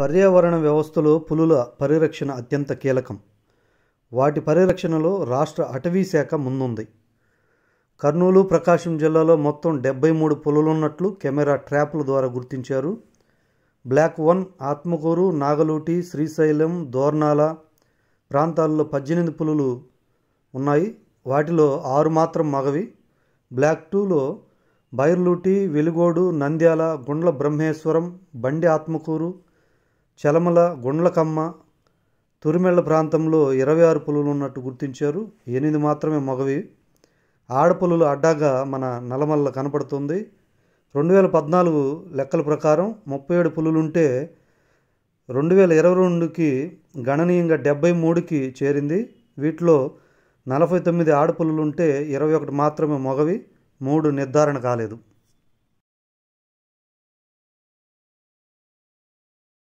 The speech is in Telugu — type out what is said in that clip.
పర్యావరణ వ్యవస్థలో పులుల పరిరక్షణ అత్యంత కీలకం వాటి పరిరక్షణలో రాష్ట్ర అటవీ శాఖ ముందుంది కర్నూలు ప్రకాశం జిల్లాలో మొత్తం డెబ్బై మూడు పులులున్నట్లు కెమెరా ట్రాప్ల ద్వారా గుర్తించారు బ్లాక్ వన్ ఆత్మకూరు నాగలూటి శ్రీశైలం దోర్నాల ప్రాంతాల్లో పద్దెనిమిది పులులు ఉన్నాయి వాటిలో ఆరు మాత్రం మగవి బ్లాక్ టూలో బైర్లూటి వెలుగోడు నంద్యాల గుండ్ల బ్రహ్మేశ్వరం బండి ఆత్మకూరు చలమల గుండ్లకమ్మ తురిమెళ్ల ప్రాంతంలో ఇరవై ఆరు పులులు ఉన్నట్టు గుర్తించారు ఎనిమిది మాత్రమే మగవి ఆడపులులు అడ్డాగా మన నలమల్ల కనపడుతుంది రెండు వేల పద్నాలుగు లెక్కల ప్రకారం ముప్పై ఏడు పులులుంటే రెండు వేల ఇరవై రెండుకి గణనీయంగా డెబ్బై మూడుకి చేరింది వీటిలో నలభై తొమ్మిది ఆడపులులుంటే ఇరవై ఒకటి మాత్రమే మగవి మూడు నిర్ధారణ కాలేదు